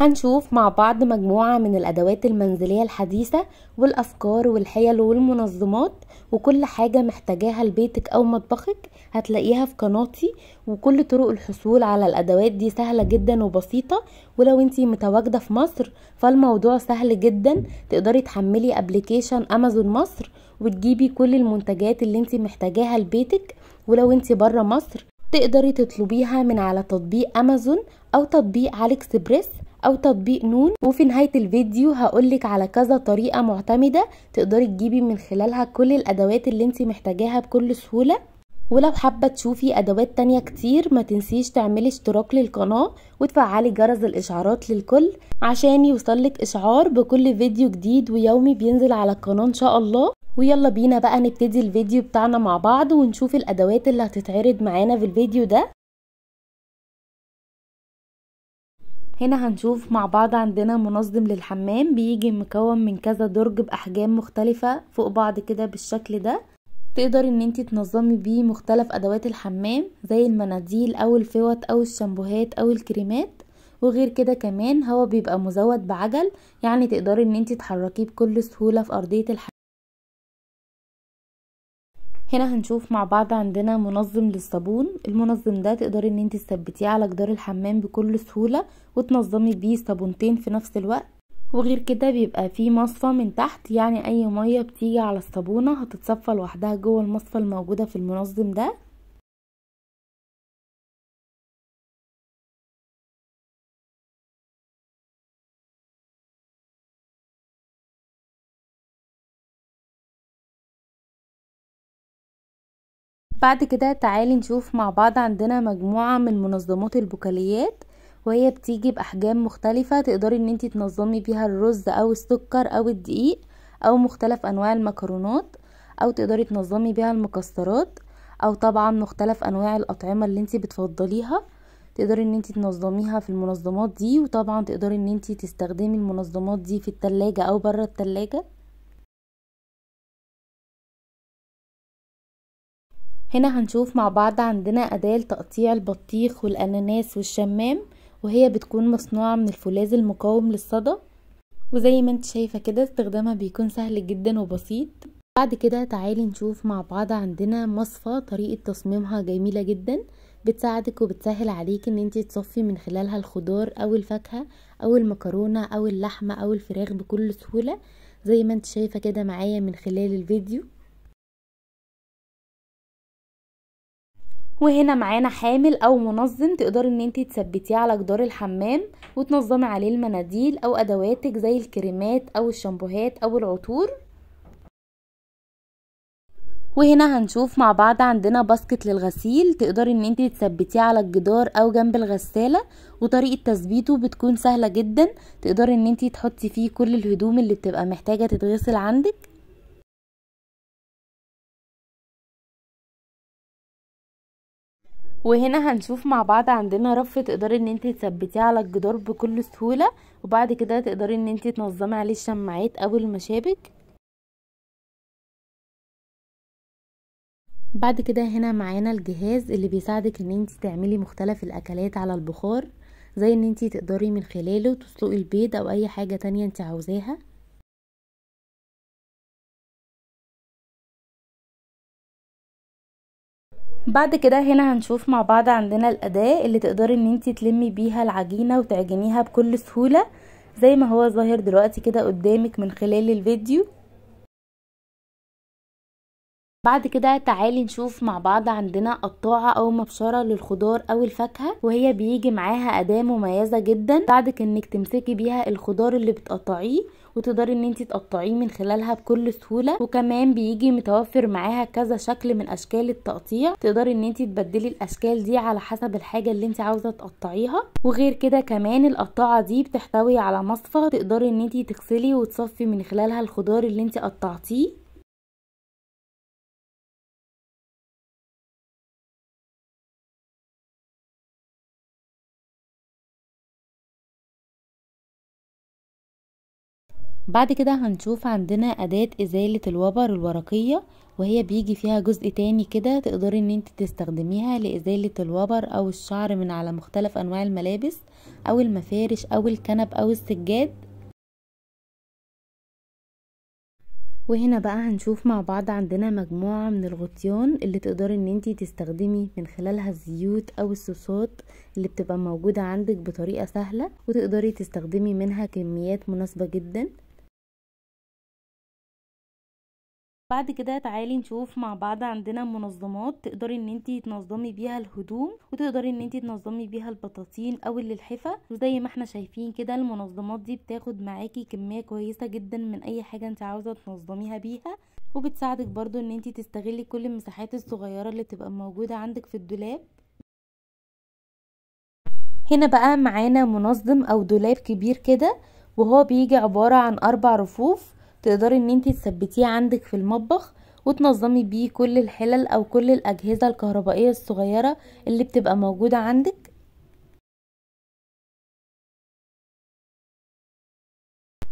هنشوف مع بعض مجموعة من الأدوات المنزلية الحديثة والأفكار والحيل والمنظمات وكل حاجة محتاجاها لبيتك أو مطبخك هتلاقيها في قناتي وكل طرق الحصول على الأدوات دي سهلة جدا وبسيطة ولو انتي متواجدة في مصر فالموضوع سهل جدا تقدري تحملي ابلكيشن أمازون مصر وتجيبي كل المنتجات اللي انتي محتاجاها لبيتك ولو انتي برا مصر تقدري تطلبيها من على تطبيق امازون او تطبيق علي اكسبريس او تطبيق نون وفي نهايه الفيديو هقولك على كذا طريقه معتمده تقدري تجيبي من خلالها كل الادوات اللي انت محتاجاها بكل سهوله ولو حابة تشوفي أدوات تانية كتير ما تنسيش تعملي اشتراك للقناة وتفعلي جرس الإشعارات للكل عشان يوصلك إشعار بكل فيديو جديد ويومي بينزل على القناة إن شاء الله ويلا بينا بقى نبتدي الفيديو بتاعنا مع بعض ونشوف الأدوات اللي هتتعرض معانا في الفيديو ده هنا هنشوف مع بعض عندنا منظم للحمام بيجي مكون من كذا درج باحجام مختلفة فوق بعض كده بالشكل ده تقدر ان انت تنظمي بيه مختلف ادوات الحمام زي المناديل او الفوط او الشامبوهات او الكريمات وغير كده كمان هو بيبقى مزود بعجل يعني تقدري ان انت تحركيه بكل سهولة في ارضية الحمام هنا هنشوف مع بعض عندنا منظم للصابون المنظم ده تقدري ان انت تثبتيه على جدار الحمام بكل سهولة وتنظمي بيه صابونتين في نفس الوقت وغير كده بيبقى فيه مصفى من تحت يعني اي مية بتيجي على الصابونة هتتصفى لوحدها جوه المصفى الموجودة في المنظم ده بعد كده تعالي نشوف مع بعض عندنا مجموعة من منظمات البكاليات وهي بتيجي بأحجام مختلفة تقدري ان انتي تنظمي بيها الرز او السكر او الدقيق او مختلف انواع المكرونات او تقدري تنظمي بيها المكسرات او طبعا مختلف انواع الاطعمة اللي انتي بتفضليها تقدري ان انتي تنظميها في المنظمات دي وطبعا تقدري ان انتي تستخدمي المنظمات دي في التلاجة او برا التلاجة هنا هنشوف مع بعض عندنا أداة لتقطيع البطيخ والأناناس والشمام وهي بتكون مصنوعة من الفولاذ المقاوم للصدى وزي ما انت شايفة كده استخدامها بيكون سهل جدا وبسيط بعد كده تعالي نشوف مع بعض عندنا مصفى طريقة تصميمها جميلة جدا بتساعدك وبتسهل عليك ان انت تصفي من خلالها الخضار او الفاكهة او المكرونة او اللحمة او الفراخ بكل سهولة زي ما انت شايفة كده معايا من خلال الفيديو وهنا معانا حامل او منظم تقدري ان انت تثبتيه على جدار الحمام وتنظمي عليه المناديل او ادواتك زي الكريمات او الشامبوهات او العطور وهنا هنشوف مع بعض عندنا باسكت للغسيل تقدري ان انت تثبتيه على الجدار او جنب الغسالة وطريقة تثبيته بتكون سهلة جدا تقدري ان انت تحطي فيه كل الهدوم اللي بتبقى محتاجة تتغسل عندك وهنا هنشوف مع بعض عندنا رف تقدري ان انت تثبتيه على الجدار بكل سهولة وبعد كده تقدري ان انت تنظمي عليه الشماعات او المشابك بعد كده هنا معانا الجهاز اللي بيساعدك ان انت تعملي مختلف الاكلات على البخار زي ان انت تقدري من خلاله تسلقي البيض او اي حاجة تانية انت عاوزاها بعد كده هنا هنشوف مع بعض عندنا الأداة اللي تقدري ان انتي تلمي بيها العجينة وتعجنيها بكل سهولة زي ما هو ظاهر دلوقتي كده قدامك من خلال الفيديو بعد كده تعالي نشوف مع بعض عندنا قطاعة او مبشرة للخضار او الفاكهة وهي بيجي معاها اداة مميزة جدا بعدك انك تمسكي بيها الخضار اللي بتقطعيه وتقدري ان انت تقطعيه من خلالها بكل سهوله وكمان بيجي متوفر معاها كذا شكل من اشكال التقطيع تقدري ان انت تبدلي الاشكال دي على حسب الحاجه اللي انت عاوزه تقطعيها وغير كده كمان القطاعه دي بتحتوي على مصفى تقدري ان انت تغسلي وتصفي من خلالها الخضار اللي انت قطعتيه بعد كده هنشوف عندنا أداة إزالة الوبر الورقية وهي بيجي فيها جزء تاني كده تقدري ان انت تستخدميها لإزالة الوبر أو الشعر من على مختلف أنواع الملابس أو المفارش أو الكنب أو السجاد وهنا بقى هنشوف مع بعض عندنا مجموعة من الغطيان اللي تقدري ان انت تستخدمي من خلالها الزيوت او الصوصات اللي بتبقى موجودة عندك بطريقة سهلة وتقدري تستخدمي منها كميات مناسبة جدا بعد كده تعالي نشوف مع بعض عندنا منظمات تقدري ان انتي تنظمي بيها الهدوم وتقدري ان انتي تنظمي بيها البطاطين او اللحفه وزي ما احنا شايفين كده المنظمات دي بتاخد معاكي كميه كويسه جدا من اي حاجه انت عاوزه تنظميها بيها وبتساعدك برضو ان انتي تستغلي كل المساحات الصغيره اللي تبقى موجوده عندك في الدولاب هنا بقى معانا منظم او دولاب كبير كده وهو بيجي عباره عن اربع رفوف تقدري ان انتي تثبتيه عندك في المطبخ وتنظمي بيه كل الحلل او كل الاجهزة الكهربائية الصغيرة اللي بتبقى موجودة عندك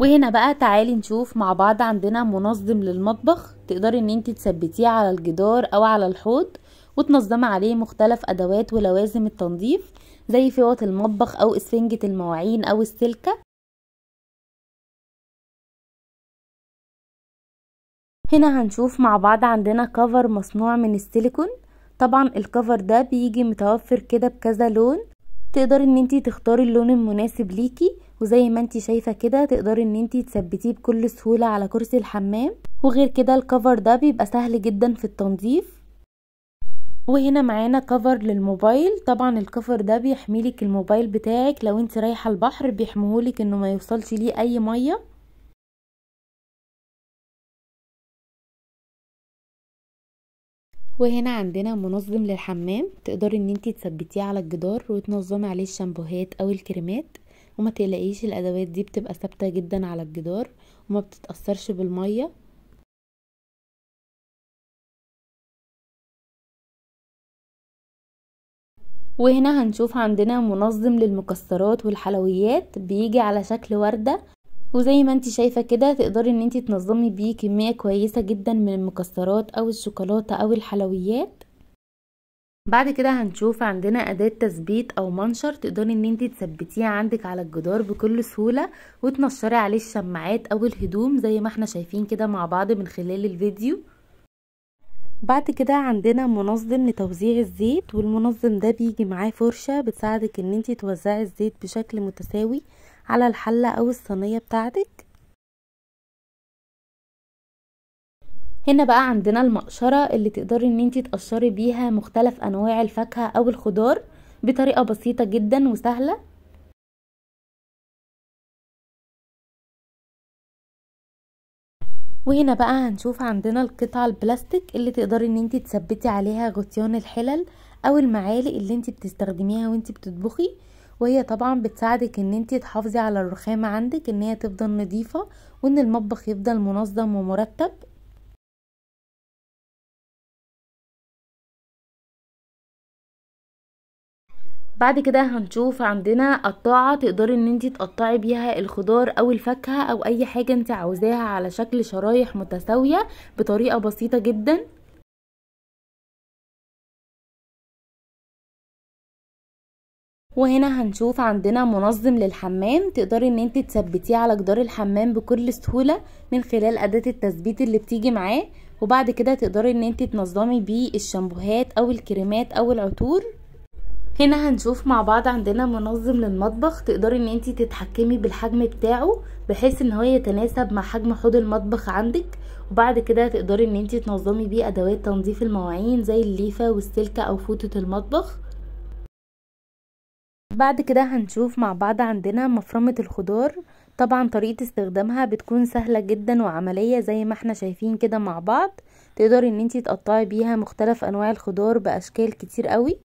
وهنا بقى تعالي نشوف مع بعض عندنا منظم للمطبخ تقدري ان انت تثبتيه على الجدار او على الحوض وتنظمي عليه مختلف ادوات ولوازم التنظيف زي فوط المطبخ او اسفنجة المواعين او السلكة هنا هنشوف مع بعض عندنا كفر مصنوع من السيليكون طبعا الكفر ده بيجي متوفر كده بكذا لون تقدري ان انتي تختاري اللون المناسب ليكي وزي ما انتي شايفة كده تقدري ان انتي تثبتيه بكل سهولة على كرسي الحمام وغير كده الكفر ده بيبقى سهل جدا في التنظيف وهنا معانا كفر للموبايل طبعا الكفر ده بيحميلك الموبايل بتاعك لو انت رايحة البحر بيحميهولك انه ما يوصلش ليه اي مية وهنا عندنا منظم للحمام تقدري ان انتي تثبتيه على الجدار وتنظمي عليه الشامبوهات او الكريمات وما تلاقيش الادوات دي بتبقى ثابته جدا على الجدار وما بتتاثرش بالميه وهنا هنشوف عندنا منظم للمكسرات والحلويات بيجي على شكل وردة وزي ما انت شايفة كده تقدري ان انت تنظمي بيه كمية كويسة جدا من المكسرات او الشوكولاتة او الحلويات بعد كده هنشوف عندنا أداة تثبيت أو منشر تقدري ان انت تثبتيه عندك على الجدار بكل سهولة وتنشري عليه الشماعات أو الهدوم زي ما احنا شايفين كده مع بعض من خلال الفيديو بعد كده عندنا منظم لتوزيع الزيت والمنظم ده بيجي معاه فرشة بتساعدك ان انت توزعي الزيت بشكل متساوي على الحلة أو الصينية بتاعتك هنا بقى عندنا المقشرة اللي تقدري ان انتي تقشري بيها مختلف انواع الفاكهة او الخضار بطريقة بسيطة جدا وسهلة وهنا بقى هنشوف عندنا القطع البلاستيك اللي تقدري ان انتي تثبتي عليها غطيان الحلل او المعالق اللي انتي بتستخدميها وانتي بتطبخي وهي طبعا بتساعدك ان انت تحافظي على الرخامة عندك ان هي تفضل نظيفة وان المطبخ يفضل منظم ومرتب بعد كده هنشوف عندنا قطاعة تقدري ان انت تقطعي بيها الخضار او الفاكهة او اي حاجة انت عاوزاها على شكل شرايح متساوية بطريقة بسيطة جدا وهنا هنشوف عندنا منظم للحمام تقدري ان انت تثبتيه على جدار الحمام بكل سهولة من خلال اداة التثبيت اللي بتيجي معاه وبعد كده تقدري ان انت تنظمي بيه الشامبوهات او الكريمات او العطور هنا هنشوف مع بعض عندنا منظم للمطبخ تقدري ان انت تتحكمي بالحجم بتاعه بحيث ان هو يتناسب مع حجم حوض المطبخ عندك وبعد كده تقدري ان انت تنظمي بيه ادوات تنظيف المواعين زي الليفه والسلكه او فوطه المطبخ بعد كده هنشوف مع بعض عندنا مفرمة الخضار طبعا طريقة استخدامها بتكون سهلة جدا وعملية زي ما احنا شايفين كده مع بعض تقدري ان انتي تقطعي بيها مختلف انواع الخضار باشكال كتير قوي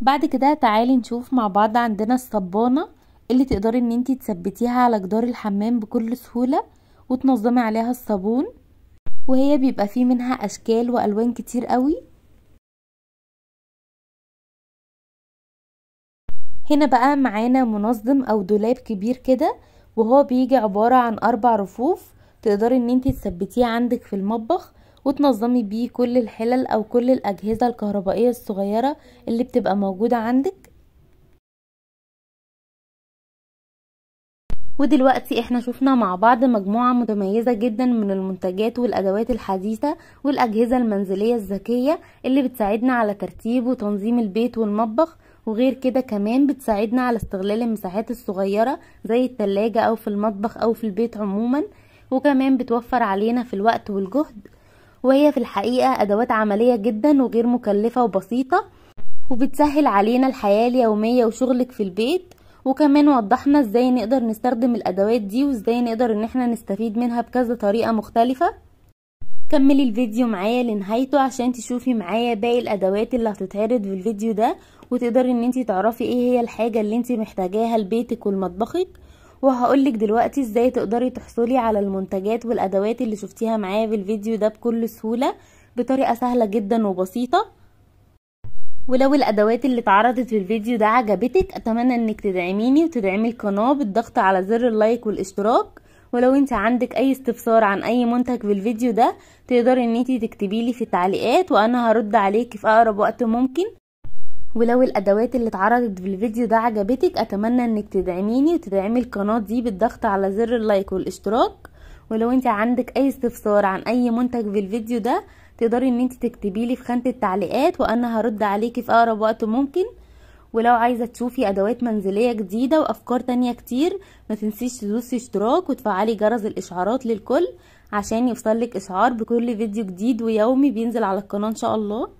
بعد كده تعالي نشوف مع بعض عندنا الصبانة اللي تقدري ان انتي تثبتيها على جدار الحمام بكل سهولة وتنظمي عليها الصابون وهي بيبقى فيه منها اشكال والوان كتير قوي هنا بقى معانا منظم او دولاب كبير كده وهو بيجي عبارة عن اربع رفوف تقدري ان انت تثبتيه عندك في المطبخ وتنظمي بيه كل الحلل او كل الاجهزة الكهربائية الصغيرة اللي بتبقى موجودة عندك ودلوقتي احنا شفنا مع بعض مجموعة متميزة جدا من المنتجات والادوات الحديثة والاجهزة المنزلية الذكية اللي بتساعدنا على ترتيب وتنظيم البيت والمطبخ وغير كده كمان بتساعدنا على استغلال المساحات الصغيرة زي التلاجة او في المطبخ او في البيت عموما وكمان بتوفر علينا في الوقت والجهد وهي في الحقيقة ادوات عملية جدا وغير مكلفة وبسيطة وبتسهل علينا الحياة اليومية وشغلك في البيت وكمان وضحنا ازاي نقدر نستخدم الادوات دي وازاي نقدر ان احنا نستفيد منها بكذا طريقة مختلفة كملي الفيديو معايا لنهايته عشان تشوفي معايا باقي الادوات اللي هتتعرض في الفيديو ده وتقدري ان انت تعرفي ايه هي الحاجه اللي انت محتاجاها لبيتك ولمطبخك وهقولك دلوقتي ازاي تقدري تحصلي على المنتجات والادوات اللي شفتيها معايا في الفيديو ده بكل سهوله بطريقه سهله جدا وبسيطه ولو الادوات اللي اتعرضت في الفيديو ده عجبتك اتمنى انك تدعميني وتدعمي القناه بالضغط على زر اللايك والاشتراك ولو انت عندك اي استفسار عن اي منتج في الفيديو ده تقدري ان انت تكتبيلي في التعليقات وانا هرد عليكي في اقرب وقت ممكن ولو الادوات اللي اتعرضت في الفيديو ده عجبتك اتمنى انك تدعميني وتدعمي القناة دي بالضغط على زر اللايك والاشتراك ولو انت عندك اي استفسار عن اي منتج في الفيديو ده تقدري ان انت تكتبيلي في خانة التعليقات وانا هرد عليكي في اقرب وقت ممكن ولو عايزة تشوفي ادوات منزلية جديدة وافكار تانية كتير ما تنسيش تدوسي اشتراك وتفعلي جرس الاشعارات للكل عشان يوصلك اشعار بكل فيديو جديد ويومي بينزل على القناة ان شاء الله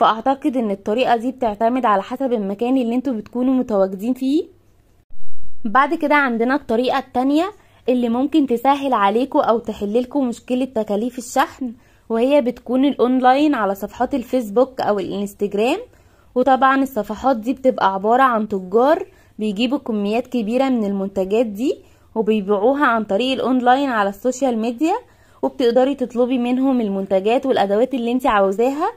فاعتقد ان الطريقه دي بتعتمد على حسب المكان اللي انتوا بتكونوا متواجدين فيه بعد كده عندنا الطريقه التانية اللي ممكن تسهل عليكم او تحللكوا مشكله تكاليف الشحن وهي بتكون الاونلاين على صفحات الفيسبوك او الانستجرام وطبعا الصفحات دي بتبقى عباره عن تجار بيجيبوا كميات كبيره من المنتجات دي وبيبيعوها عن طريق الاونلاين على السوشيال ميديا وبتقدري تطلبي منهم المنتجات والادوات اللي انت عاوزاها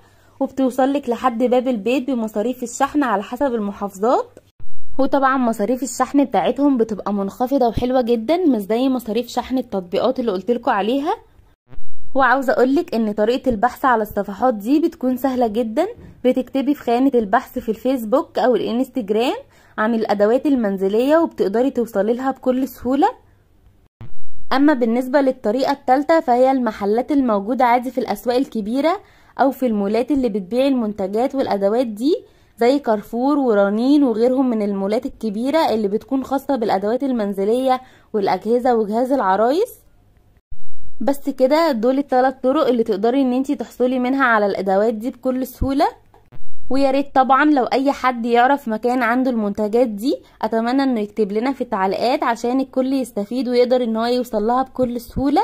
وبتوصل لك لحد باب البيت بمصاريف الشحن على حسب المحافظات وطبعا مصاريف الشحن بتاعتهم بتبقى منخفضه وحلوه جدا مش زي مصاريف شحن التطبيقات اللي قلتلكوا عليها وعاوزه اقولك ان طريقه البحث على الصفحات دي بتكون سهله جدا بتكتبي في خانه البحث في الفيسبوك او الانستجرام عن الادوات المنزليه وبتقدري توصلي لها بكل سهوله اما بالنسبه للطريقه الثالثه فهي المحلات الموجوده عادي في الاسواق الكبيره او في المولات اللي بتبيع المنتجات والادوات دي زي كارفور ورنين وغيرهم من المولات الكبيرة اللي بتكون خاصة بالادوات المنزلية والاجهزة وجهاز العرايس بس كده دول الثلاث طرق اللي تقدري ان انتي تحصلي منها على الادوات دي بكل سهولة وياريت طبعا لو اي حد يعرف مكان عنده المنتجات دي اتمنى انه يكتب لنا في التعليقات عشان الكل يستفيد ويقدر ان هو يوصل لها بكل سهوله